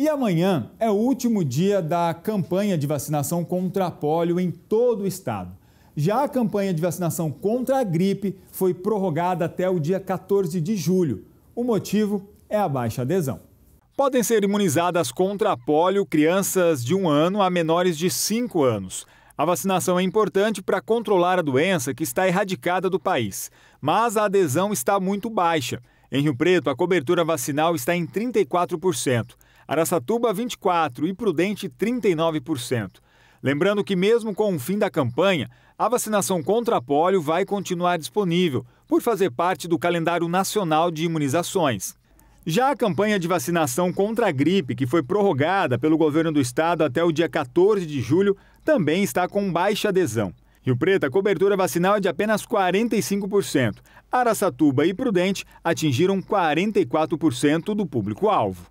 E amanhã é o último dia da campanha de vacinação contra polio em todo o estado. Já a campanha de vacinação contra a gripe foi prorrogada até o dia 14 de julho. O motivo é a baixa adesão. Podem ser imunizadas contra a polio crianças de um ano a menores de 5 anos. A vacinação é importante para controlar a doença que está erradicada do país, mas a adesão está muito baixa. Em Rio Preto, a cobertura vacinal está em 34%. Araçatuba 24% e Prudente 39%. Lembrando que, mesmo com o fim da campanha, a vacinação contra a polio vai continuar disponível, por fazer parte do calendário nacional de imunizações. Já a campanha de vacinação contra a gripe, que foi prorrogada pelo governo do estado até o dia 14 de julho, também está com baixa adesão. Rio Preto, a cobertura vacinal é de apenas 45%. Araçatuba e Prudente atingiram 44% do público-alvo.